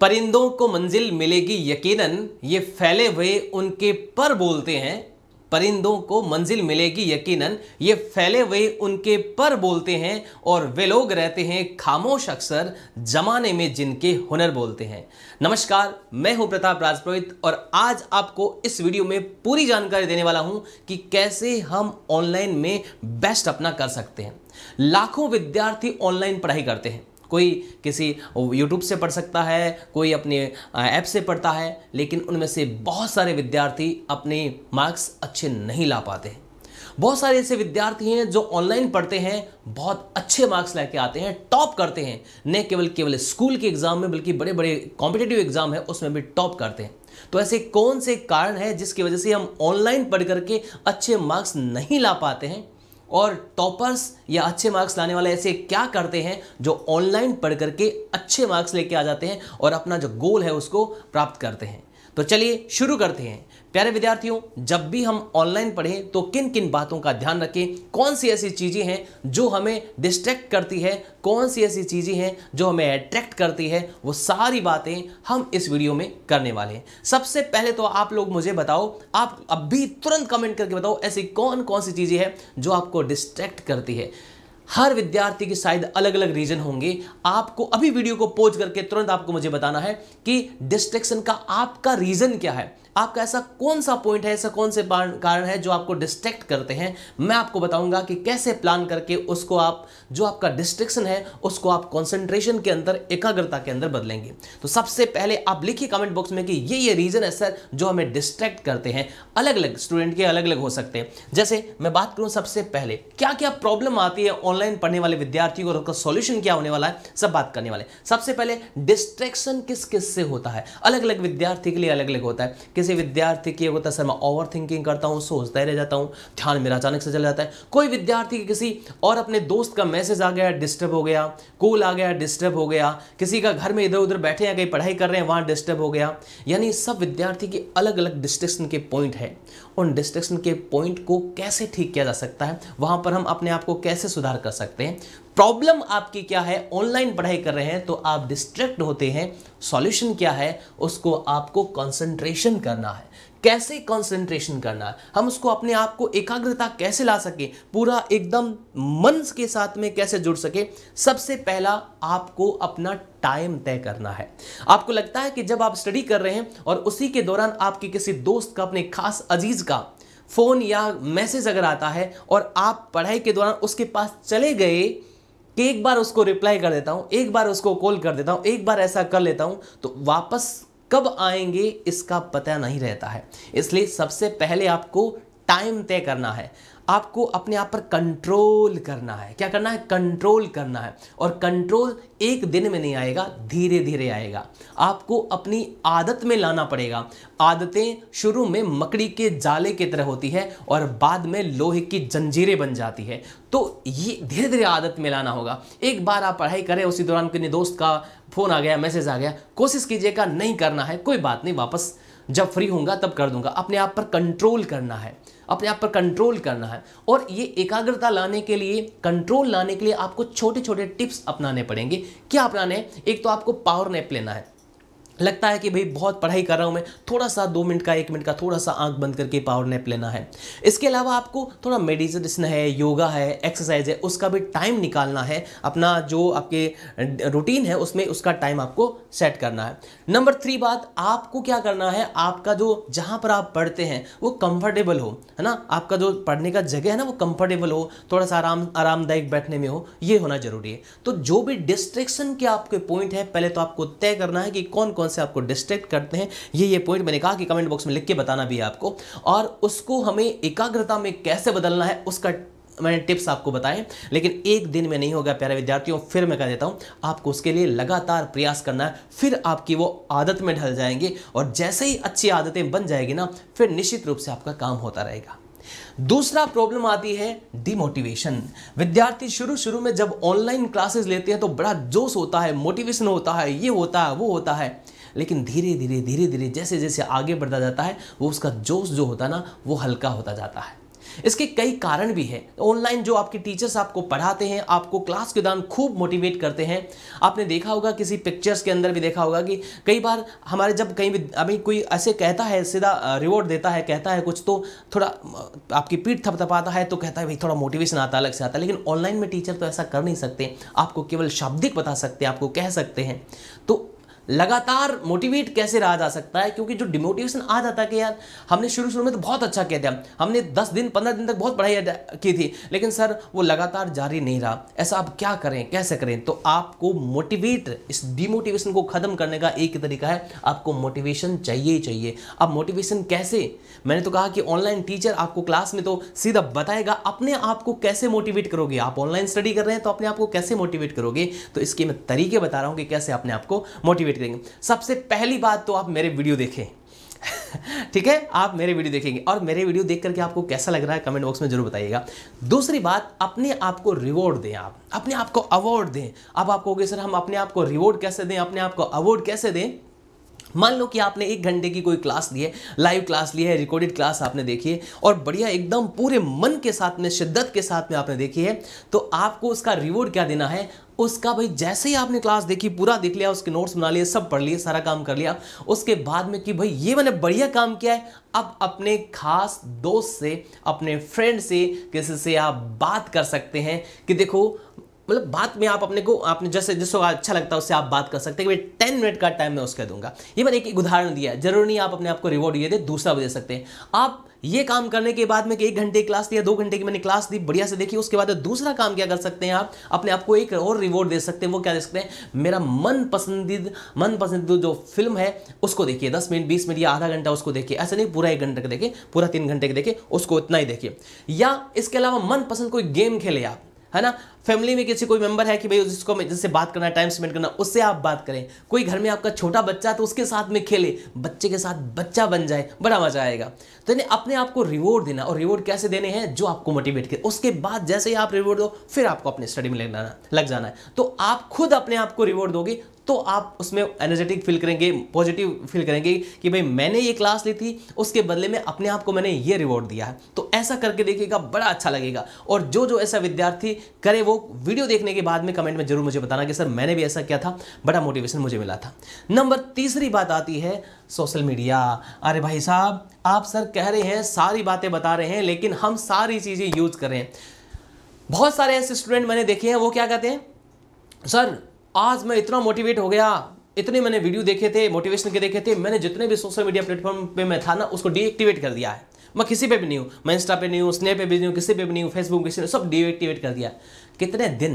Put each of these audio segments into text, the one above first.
परिंदों को मंजिल मिलेगी यकीनन ये फैले हुए उनके पर बोलते हैं परिंदों को मंजिल मिलेगी यकीनन ये फैले हुए उनके पर बोलते हैं और वे लोग रहते हैं खामोश अक्सर जमाने में जिनके हुनर बोलते हैं नमस्कार मैं हूं प्रताप राजपुरोहित और आज आपको इस वीडियो में पूरी जानकारी देने वाला हूं कि कैसे हम ऑनलाइन में बेस्ट अपना कर सकते हैं लाखों विद्यार्थी ऑनलाइन पढ़ाई करते हैं कोई किसी यूट्यूब से पढ़ सकता है कोई अपने ऐप से पढ़ता है लेकिन उनमें से बहुत सारे विद्यार्थी अपने मार्क्स अच्छे नहीं ला पाते बहुत सारे ऐसे विद्यार्थी हैं जो ऑनलाइन पढ़ते हैं बहुत अच्छे मार्क्स लेके आते हैं टॉप करते हैं न केवल केवल स्कूल के एग्ज़ाम में बल्कि बड़े बड़े कॉम्पिटेटिव एग्ज़ाम है उसमें भी टॉप करते हैं तो ऐसे कौन से कारण है जिसकी वजह से हम ऑनलाइन पढ़ करके अच्छे मार्क्स नहीं ला पाते हैं और टॉपर्स या अच्छे मार्क्स लाने वाले ऐसे क्या करते हैं जो ऑनलाइन पढ़ करके अच्छे मार्क्स लेके आ जाते हैं और अपना जो गोल है उसको प्राप्त करते हैं तो चलिए शुरू करते हैं प्यारे विद्यार्थियों जब भी हम ऑनलाइन पढ़ें तो किन किन बातों का ध्यान रखें कौन सी ऐसी चीज़ें हैं जो हमें डिस्ट्रैक्ट करती है कौन सी ऐसी चीज़ें हैं जो हमें अट्रैक्ट करती है वो सारी बातें हम इस वीडियो में करने वाले हैं सबसे पहले तो आप लोग मुझे बताओ आप अभी तुरंत कमेंट करके बताओ ऐसी कौन कौन सी चीज़ें हैं जो आपको डिस्ट्रैक्ट करती है हर विद्यार्थी के शायद अलग अलग रीजन होंगे आपको अभी वीडियो को पोज करके तुरंत आपको मुझे बताना है कि डिस्ट्रेक्शन का आपका रीजन क्या है आपका ऐसा कौन सा पॉइंट है ऐसा कौन से कारण है जो आपको डिस्ट्रैक्ट करते हैं मैं आपको बताऊंगा कि कैसे प्लान करके उसको आप जो आपका डिस्ट्रिक्शन है उसको आप कॉन्सेंट्रेशन के अंदर एकाग्रता के अंदर बदलेंगे तो सबसे पहले आप लिखिए कमेंट बॉक्स में कि ये ये रीज़न है सर जो हमें डिस्ट्रैक्ट करते हैं अलग अलग स्टूडेंट के अलग अलग हो सकते हैं जैसे मैं बात करूँ सबसे पहले क्या क्या प्रॉब्लम आती है ऑनलाइन पढ़ने वाले विद्यार्थियों और उसका सोल्यूशन क्या होने वाला है सब बात करने वाले सबसे पहले डिस्ट्रैक्शन किस किस से होता है अलग अलग विद्यार्थी के लिए अलग अलग होता है किस किसी विद्यार्थी की होता है सर मैं ओवर थिंकिंग करता हूँ सोचता ही रह जाता हूँ ध्यान मेरा अचानक से चला जाता है कोई विद्यार्थी किसी और अपने दोस्त का मैसेज आ गया डिस्टर्ब हो गया कॉल आ गया डिस्टर्ब हो गया किसी का घर में इधर उधर बैठे या कहीं पढ़ाई कर रहे हैं वहाँ डिस्टर्ब हो गया यानी सब विद्यार्थी के अलग अलग डिस्ट्रिक्शन के पॉइंट है उन डिस्ट्रिक्शन के पॉइंट को कैसे ठीक किया जा सकता है वहाँ पर हम अपने आप को कैसे सुधार कर सकते हैं प्रॉब्लम आपकी क्या है ऑनलाइन पढ़ाई कर रहे हैं तो आप डिस्ट्रैक्ट होते हैं सॉल्यूशन क्या है उसको आपको कंसंट्रेशन करना है कैसे कंसंट्रेशन करना है हम उसको अपने आप को एकाग्रता कैसे ला सके पूरा एकदम मन के साथ में कैसे जुड़ सके सबसे पहला आपको अपना टाइम तय करना है आपको लगता है कि जब आप स्टडी कर रहे हैं और उसी के दौरान आपके किसी दोस्त का अपने खास अजीज का फ़ोन या मैसेज अगर आता है और आप पढ़ाई के दौरान उसके पास चले गए कि एक बार उसको रिप्लाई कर देता हूँ एक बार उसको कॉल कर देता हूँ एक बार ऐसा कर लेता हूँ तो वापस कब आएंगे इसका पता नहीं रहता है इसलिए सबसे पहले आपको टाइम तय करना है आपको अपने आप पर कंट्रोल करना है क्या करना है कंट्रोल करना है और कंट्रोल एक दिन में नहीं आएगा धीरे धीरे आएगा आपको अपनी आदत में लाना पड़ेगा आदतें शुरू में मकड़ी के जाले की तरह होती है और बाद में लोहे की जंजीरें बन जाती है तो ये धीरे धीरे आदत में लाना होगा एक बार आप पढ़ाई करें उसी दौरान किन्हीं दोस्त का फ़ोन आ गया मैसेज आ गया कोशिश कीजिएगा नहीं करना है कोई बात नहीं वापस जब फ्री होऊंगा तब कर दूंगा अपने आप पर कंट्रोल करना है अपने आप पर कंट्रोल करना है और ये एकाग्रता लाने के लिए कंट्रोल लाने के लिए आपको छोटे छोटे टिप्स अपनाने पड़ेंगे क्या अपनाने एक तो आपको पावर नैप लेना है लगता है कि भाई बहुत पढ़ाई कर रहा हूँ मैं थोड़ा सा दो मिनट का एक मिनट का थोड़ा सा आंख बंद करके पावर नैप लेना है इसके अलावा आपको थोड़ा मेडिटेशन है योगा है एक्सरसाइज है उसका भी टाइम निकालना है अपना जो आपके रूटीन है उसमें उसका टाइम आपको सेट करना है नंबर थ्री बात आपको क्या करना है आपका जो जहाँ पर आप पढ़ते हैं वो कंफर्टेबल हो है ना आपका जो पढ़ने का जगह है ना वो कंफर्टेबल हो थोड़ा सा आराम आरामदायक बैठने में हो ये होना जरूरी है तो जो भी डिस्ट्रेक्शन के आपके पॉइंट है पहले तो आपको तय करना है कि कौन कौन कौन से आपको डिस्ट्रैक्ट करते हैं ये ये पॉइंट मैंने कहा कि कमेंट बॉक्स में लिख के बताना भी है आपको और उसको हमें एकाग्रता में कैसे बदलना है उसका मैंने टिप्स आपको बताएं लेकिन एक दिन में नहीं होगा प्यारे विद्यार्थियों फिर मैं कह देता हूं आपको उसके लिए लगातार प्रयास करना है फिर आपकी वो आदत में ढल जाएंगे और जैसे ही अच्छी आदतें बन जाएगी ना फिर निश्चित रूप से आपका काम होता रहेगा दूसरा प्रॉब्लम आती है डिमोटिवेशन विद्यार्थी शुरू शुरू में जब ऑनलाइन क्लासेस लेते हैं तो बड़ा जोश होता है मोटिवेशन होता है ये होता है वो होता है लेकिन धीरे धीरे धीरे धीरे जैसे जैसे आगे बढ़ता जाता है वो उसका जोश जो होता है ना वो हल्का होता जाता है इसके कई कारण भी हैं ऑनलाइन जो आपके टीचर्स आपको पढ़ाते हैं आपको क्लास के दौरान खूब मोटिवेट करते हैं आपने देखा होगा किसी पिक्चर्स के अंदर भी देखा होगा कि कई बार हमारे जब कहीं भी अभी कोई ऐसे कहता है सीधा रिवॉर्ड देता है कहता है कुछ तो थोड़ा आपकी पीठ थपथपाता है तो कहता है भाई थोड़ा मोटिवेशन आता अलग से आता है लेकिन ऑनलाइन में टीचर तो ऐसा कर नहीं सकते आपको केवल शाब्दिक बता सकते हैं आपको कह सकते हैं तो लगातार मोटिवेट कैसे रहा जा सकता है क्योंकि जो डिमोटिवेशन आ जाता है कि यार हमने शुरू शुरू में तो बहुत अच्छा किया था हमने दस दिन पंद्रह दिन तक बहुत पढ़ाई की थी लेकिन सर वो लगातार जारी नहीं रहा ऐसा आप क्या करें कैसे करें तो आपको मोटिवेट इस डिमोटिवेशन को ख़त्म करने का एक तरीका है आपको मोटिवेशन चाहिए ही चाहिए अब मोटिवेशन कैसे मैंने तो कहा कि ऑनलाइन टीचर आपको क्लास में तो सीधा बताएगा अपने आप को कैसे मोटिवेट करोगे आप ऑनलाइन स्टडी कर रहे हैं तो अपने आप को कैसे मोटिवेट करोगे तो इसके मैं तरीके बता रहा हूँ कि कैसे अपने आप को मोटिवेट अपडेट देंगे सबसे पहली बात तो आप मेरे वीडियो देखें ठीक है आप मेरे वीडियो देखेंगे और मेरे वीडियो देख करके आपको कैसा लग रहा है कमेंट बॉक्स में जरूर बताइएगा दूसरी बात अपने आप को रिवॉर्ड दें आप अपने आप को अवार्ड दें अब आप कहोगे सर हम अपने आप को रिवॉर्ड कैसे दें अपने आप को अवार्ड कैसे दें मान लो कि आपने एक घंटे की कोई क्लास ली है लाइव क्लास ली है रिकॉर्डेड क्लास आपने देखी है और बढ़िया एकदम पूरे मन के साथ में शिद्दत के साथ में आपने देखी है तो आपको उसका रिवॉर्ड क्या देना है उसका भाई जैसे ही आपने क्लास देखी पूरा देख लिया उसके नोट्स बना लिए सब पढ़ लिए सारा काम कर लिया उसके बाद में कि भाई ये मैंने बढ़िया काम किया है अब अपने खास दोस्त से अपने फ्रेंड से किसी से आप बात कर सकते हैं कि देखो मतलब बात में आप अपने को आपने जैसे जिसको अच्छा लगता है उससे आप बात कर सकते हैं कि भाई टेन मिनट का टाइम मैं उसके दूंगा ये मैंने एक उदाहरण दिया है जरूरी नहीं आप अपने आप को रिवॉर्ड ये दे दूसरा भी दे सकते हैं आप ये काम करने के बाद में कि एक घंटे की क्लास दिया दो घंटे की मैंने क्लास दी बढ़िया से देखी उसके बाद दूसरा काम क्या कर सकते हैं आप अपने आपको एक और रिवॉर्ड दे सकते हैं वो क्या दे सकते हैं मेरा मन पसंदीद मन पसंदीद जो फिल्म है उसको देखिए दस मिनट बीस मिनट या आधा घंटा उसको देखिए ऐसे नहीं पूरा एक घंटे का देखिए पूरा तीन घंटे का देखिए उसको इतना ही देखिए या इसके अलावा मनपसंद कोई गेम खेले आप है ना फैमिली में किसी कोई मेंबर है कि भाई जिसको जिससे बात करना टाइम स्पेंड करना उससे आप बात करें कोई घर में आपका छोटा बच्चा तो उसके साथ में खेले बच्चे के साथ बच्चा बन जाए बड़ा मजा आएगा तो यानी अपने आप को रिवॉर्ड देना और रिवॉर्ड कैसे देने हैं जो आपको मोटिवेट करे उसके बाद जैसे ही आप रिवॉर्ड दो फिर आपको अपने स्टडी में लग जाना है तो आप खुद अपने आप को रिवॉर्ड दोगे तो आप उसमें एनर्जेटिक फील करेंगे पॉजिटिव फील करेंगे कि भाई मैंने ये क्लास ली थी उसके बदले में अपने आप को मैंने ये रिवॉर्ड दिया है तो ऐसा करके देखिएगा बड़ा अच्छा लगेगा और जो जो ऐसा विद्यार्थी करे वो वीडियो देखने के बाद में कमेंट में जरूर मुझे बताना कि सर मैंने भी ऐसा किया था बड़ा मोटिवेशन मुझे मिला था नंबर तीसरी बात आती है सोशल मीडिया अरे भाई साहब आप सर कह रहे हैं सारी बातें बता रहे हैं लेकिन हम सारी चीज़ें यूज कर रहे हैं बहुत सारे ऐसे स्टूडेंट मैंने देखे हैं वो क्या कहते हैं सर आज मैं इतना मोटिवेट हो गया इतने मैंने वीडियो देखे थे मोटिवेशन के देखे थे मैंने जितने भी सोशल मीडिया प्लेटफॉर्म पे मैं था ना उसको डीएक्टिवेट कर दिया है मैं किसी पे भी नहीं हूँ मैं इंस्टा पे नहीं हूँ स्नेप पे भी नहीं हूँ किसी पे भी नहीं हूँ फेसबुक किसी सब डीएक्टिवेट कर दिया कितने दिन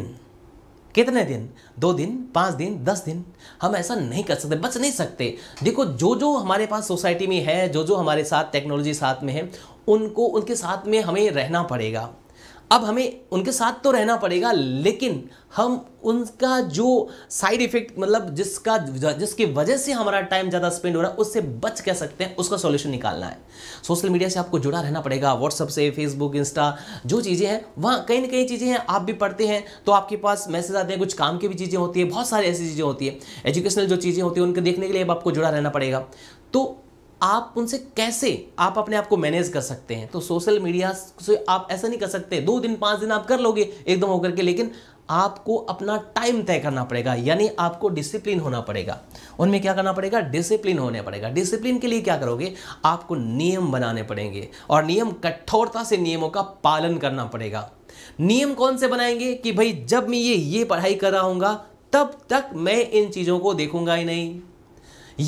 कितने दिन दो दिन पाँच दिन दस दिन हम ऐसा नहीं कर सकते बच नहीं सकते देखो जो जो हमारे पास सोसाइटी में है जो जो हमारे साथ टेक्नोलॉजी साथ में है उनको उनके साथ में हमें रहना पड़ेगा अब हमें उनके साथ तो रहना पड़ेगा लेकिन हम उनका जो साइड इफेक्ट मतलब जिसका जिसकी वजह से हमारा टाइम ज़्यादा स्पेंड हो रहा है उससे बच कह सकते हैं उसका सॉल्यूशन निकालना है सोशल मीडिया से आपको जुड़ा रहना पड़ेगा व्हाट्सअप से फेसबुक इंस्टा जो चीज़ें हैं वहाँ कई ना कई चीज़ें हैं आप भी पढ़ते हैं तो आपके पास मैसेज आते हैं कुछ काम की भी चीज़ें होती है बहुत सारी ऐसी चीज़ें होती है एजुकेशनल जो चीज़ें होती है उनके देखने के लिए अब आपको जुड़ा रहना पड़ेगा तो आप उनसे कैसे आप अपने आप को मैनेज कर सकते हैं तो सोशल मीडिया से आप ऐसा नहीं कर सकते दो दिन पाँच दिन आप कर लोगे एकदम होकर के लेकिन आपको अपना टाइम तय करना पड़ेगा यानी आपको डिसिप्लिन होना पड़ेगा उनमें क्या करना पड़ेगा डिसिप्लिन होने पड़ेगा डिसिप्लिन के लिए क्या करोगे आपको नियम बनाने पड़ेंगे और नियम कठोरता से नियमों का पालन करना पड़ेगा नियम कौन से बनाएंगे कि भाई जब मैं ये ये पढ़ाई कर रहा हूँ तब तक मैं इन चीज़ों को देखूंगा ही नहीं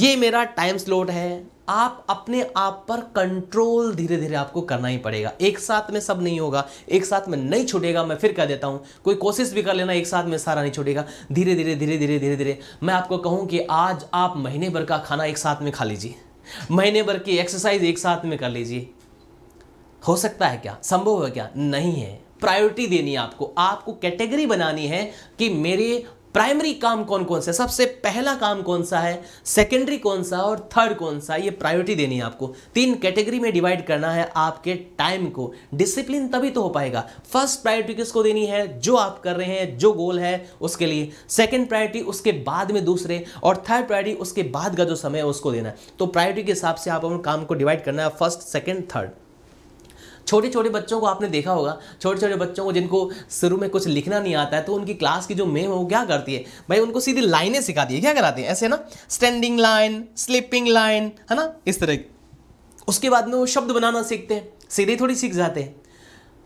ये मेरा टाइम स्लोट है आप अपने आप पर कंट्रोल धीरे धीरे आपको करना ही पड़ेगा एक साथ में सब नहीं होगा एक साथ में नहीं छूटेगा मैं फिर कह देता हूँ कोई कोशिश भी कर लेना एक साथ में सारा नहीं छूटेगा धीरे धीरे धीरे धीरे धीरे धीरे मैं आपको कहूँ कि आज आप महीने भर का खाना एक साथ में खा लीजिए महीने भर की एक्सरसाइज एक साथ में कर लीजिए हो सकता है क्या संभव है क्या नहीं है प्रायोरिटी देनी है आपको आपको कैटेगरी बनानी है कि मेरे प्राइमरी काम कौन कौन से सबसे पहला काम कौन सा है सेकेंडरी कौन सा और थर्ड कौन सा ये प्रायोरिटी देनी है आपको तीन कैटेगरी में डिवाइड करना है आपके टाइम को डिसिप्लिन तभी तो हो पाएगा फर्स्ट प्रायोरिटी किसको देनी है जो आप कर रहे हैं जो गोल है उसके लिए सेकेंड प्रायोरिटी उसके बाद में दूसरे और थर्ड प्रायोरिटी उसके बाद का जो समय है उसको देना है तो प्रायोरिटी के हिसाब से आप अपने काम को डिवाइड करना है फर्स्ट सेकेंड थर्ड छोटे छोटे बच्चों को आपने देखा होगा छोटे छोटे बच्चों को जिनको शुरू में कुछ लिखना नहीं आता है तो उनकी क्लास की जो मेम है वो क्या करती है भाई उनको सीधी लाइनें सिखाती है क्या कराती है ऐसे ना स्टैंडिंग लाइन स्लीपिंग लाइन है ना इस तरह उसके बाद में वो शब्द बनाना सीखते हैं सीधे थोड़ी सीख जाते हैं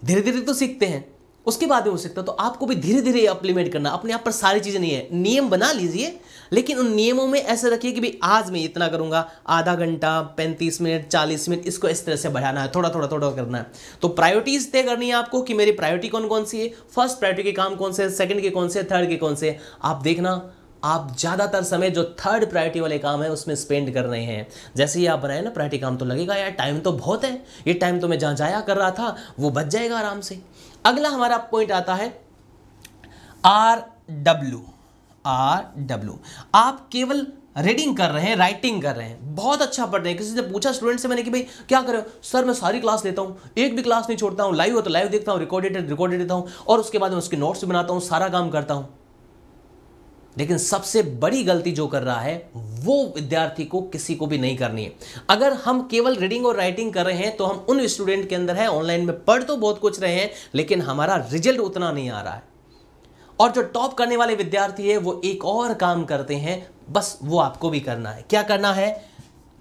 धीरे धीरे तो सीखते हैं उसके बाद में हो सकता है तो आपको भी धीरे धीरे अप्लीमेंट करना अपने आप पर सारी चीज़ें नहीं है नियम बना लीजिए लेकिन उन नियमों में ऐसा रखिए कि भाई आज मैं इतना करूँगा आधा घंटा पैंतीस मिनट चालीस मिनट इसको इस तरह से बढ़ाना है थोड़ा थोड़ा थोड़ा करना है तो प्रायोरिटीज़ तय करनी है आपको कि मेरी प्रायोरिटी कौन कौन सी है फर्स्ट प्रायोरिटी के काम कौन से सेकेंड के कौन से थर्ड के कौन से आप देखना आप ज़्यादातर समय जो थर्ड प्रायोरिटी वाले काम है उसमें स्पेंड कर रहे हैं जैसे ही आप बनाए ना प्रायोरिटी काम तो लगेगा यार टाइम तो बहुत है ये टाइम तो मैं जहाँ जाया कर रहा था वो बच जाएगा आराम से अगला हमारा पॉइंट आता है आर डब्ल्यू आर डब्ल्यू आप केवल रीडिंग कर रहे हैं राइटिंग कर रहे हैं बहुत अच्छा पढ़ रहे हैं किसी से पूछा स्टूडेंट से मैंने कि भाई क्या करो सर मैं सारी क्लास लेता हूँ एक भी क्लास नहीं छोड़ता हूँ लाइव हो तो लाइव देखता हूँ रिकॉर्डेड रिकॉर्डेड तो देता हूँ और उसके बाद मैं उसके नोट्स भी बनाता हूँ सारा काम करता हूँ लेकिन सबसे बड़ी गलती जो कर रहा है वो विद्यार्थी को किसी को भी नहीं करनी है अगर हम केवल रीडिंग और राइटिंग कर रहे हैं तो हम उन स्टूडेंट के अंदर है ऑनलाइन में पढ़ तो बहुत कुछ रहे हैं लेकिन हमारा रिजल्ट उतना नहीं आ रहा है और जो टॉप करने वाले विद्यार्थी है वो एक और काम करते हैं बस वो आपको भी करना है क्या करना है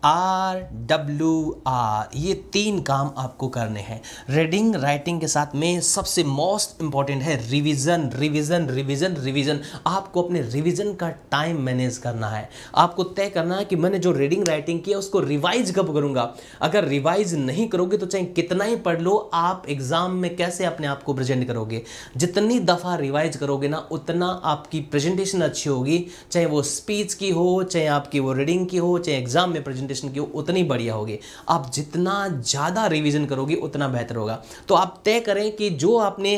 आर डब्ल्यू आर ये तीन काम आपको करने हैं रीडिंग राइटिंग के साथ में सबसे मोस्ट इंपॉर्टेंट है रिवीजन रिवीजन रिवीजन रिवीजन आपको अपने रिवीजन का टाइम मैनेज करना है आपको तय करना है कि मैंने जो रीडिंग राइटिंग किया उसको रिवाइज कब करूँगा अगर रिवाइज नहीं करोगे तो चाहे कितना ही पढ़ लो आप एग्ज़ाम में कैसे अपने आप को प्रेजेंट करोगे जितनी दफ़ा रिवाइज करोगे ना उतना आपकी प्रेजेंटेशन अच्छी होगी चाहे वो स्पीच की हो चाहे आपकी वो रीडिंग की हो चाहे एग्ज़ाम में प्रेजेंट प्रेजेंटेशन की उतनी बढ़िया होगी आप जितना ज़्यादा रिविज़न करोगे उतना बेहतर होगा तो आप तय करें कि जो आपने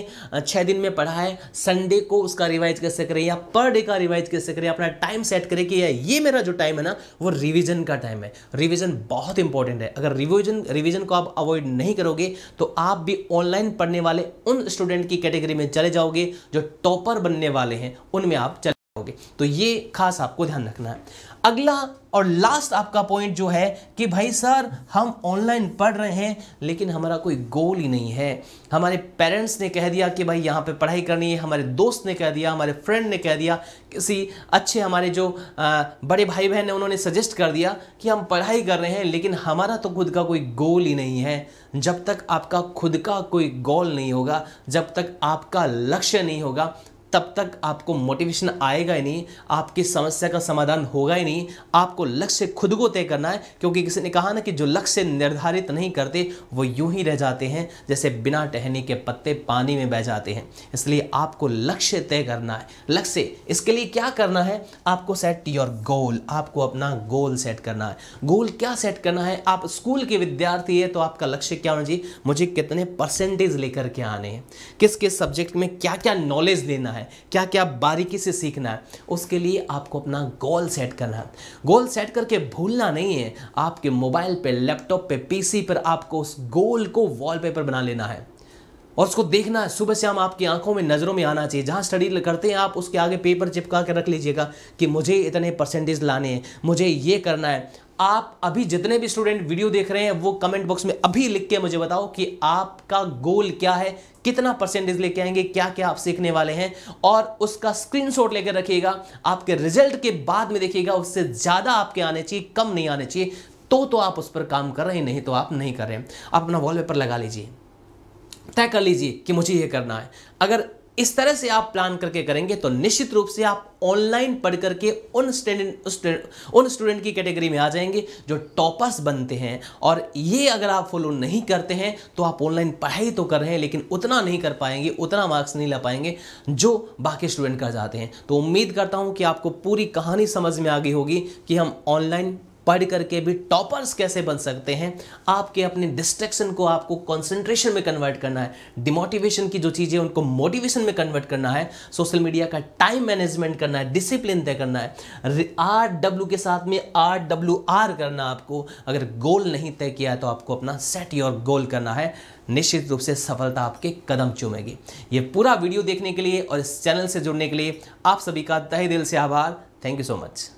छः दिन में पढ़ा है संडे को उसका रिवाइज कैसे करें या पर डे का रिवाइज कैसे करें अपना टाइम सेट करें कि ये मेरा जो टाइम है ना वो रिविज़न का टाइम है रिविज़न बहुत इंपॉर्टेंट है अगर रिविज़न रिविज़न को आप अवॉइड नहीं करोगे तो आप भी ऑनलाइन पढ़ने वाले उन स्टूडेंट की कैटेगरी में चले जाओगे जो टॉपर बनने वाले हैं उनमें आप चले होगी तो ये खास आपको ध्यान रखना है अगला और लास्ट आपका पॉइंट जो है कि भाई सर हम ऑनलाइन पढ़ रहे हैं लेकिन हमारा कोई गोल ही नहीं है हमारे पेरेंट्स ने कह दिया कि भाई यहाँ पे पढ़ाई करनी है हमारे दोस्त ने कह दिया हमारे फ्रेंड ने कह दिया किसी अच्छे हमारे जो आ, बड़े भाई बहन ने उन्होंने सजेस्ट कर दिया कि हम पढ़ाई कर रहे हैं लेकिन हमारा तो खुद का कोई गोल ही नहीं है जब तक आपका खुद का कोई गोल नहीं होगा जब तक आपका लक्ष्य नहीं होगा तब तक आपको मोटिवेशन आएगा ही नहीं आपकी समस्या का समाधान होगा ही नहीं आपको लक्ष्य खुद को तय करना है क्योंकि किसी ने कहा ना कि जो लक्ष्य निर्धारित नहीं करते वो यूं ही रह जाते हैं जैसे बिना टहने के पत्ते पानी में बह जाते हैं इसलिए आपको लक्ष्य तय करना है लक्ष्य इसके लिए क्या करना है आपको सेट योर गोल आपको अपना गोल सेट करना है गोल क्या सेट करना है आप स्कूल के विद्यार्थी है तो आपका लक्ष्य क्या होना चाहिए मुझे कितने परसेंटेज लेकर के आने हैं किस किस सब्जेक्ट में क्या क्या नॉलेज देना है है क्या क्या बारीकी से सीखना है उसके लिए आपको अपना गोल सेट करना है गोल सेट करके भूलना नहीं है आपके मोबाइल पे लैपटॉप पे पीसी पर आपको उस गोल को वॉलपेपर बना लेना है और उसको देखना है सुबह शाम आपकी आंखों में नज़रों में आना चाहिए जहाँ स्टडी करते हैं आप उसके आगे पेपर चिपका के रख लीजिएगा कि मुझे इतने परसेंटेज लाने हैं मुझे ये करना है आप अभी जितने भी स्टूडेंट वीडियो देख रहे हैं वो कमेंट बॉक्स में अभी लिख के मुझे बताओ कि आपका गोल क्या है कितना परसेंटेज लेके आएंगे क्या क्या आप सीखने वाले हैं और उसका स्क्रीनशॉट लेकर रखिएगा आपके रिजल्ट के बाद में देखिएगा उससे ज़्यादा आपके आने चाहिए कम नहीं आने चाहिए तो तो आप उस पर काम कर रहे हैं नहीं तो आप नहीं कर रहे हैं आप अपना वॉलपेपर लगा लीजिए तय कर लीजिए कि मुझे ये करना है अगर इस तरह से आप प्लान करके करेंगे तो निश्चित रूप से आप ऑनलाइन पढ़ करके उन स्टैंड उन स्टूडेंट की कैटेगरी में आ जाएंगे जो टॉपर्स बनते हैं और ये अगर आप फॉलो नहीं करते हैं तो आप ऑनलाइन पढ़ाई तो कर रहे हैं लेकिन उतना नहीं कर पाएंगे उतना मार्क्स नहीं ला पाएंगे जो बाकी स्टूडेंट कर जाते हैं तो उम्मीद करता हूँ कि आपको पूरी कहानी समझ में आ गई होगी कि हम ऑनलाइन पढ़ करके भी टॉपर्स कैसे बन सकते हैं आपके अपने डिस्ट्रैक्शन को आपको कंसंट्रेशन में कन्वर्ट करना है डिमोटिवेशन की जो चीज़ें उनको मोटिवेशन में कन्वर्ट करना है सोशल मीडिया का टाइम मैनेजमेंट करना है डिसिप्लिन तय करना है आर डब्ल्यू के साथ में आर डब्ल्यू आर करना आपको अगर गोल नहीं तय किया है तो आपको अपना सेट योर गोल करना है निश्चित रूप से सफलता आपके कदम चूमेगी ये पूरा वीडियो देखने के लिए और इस चैनल से जुड़ने के लिए आप सभी का तहे दिल से आभार थैंक यू सो मच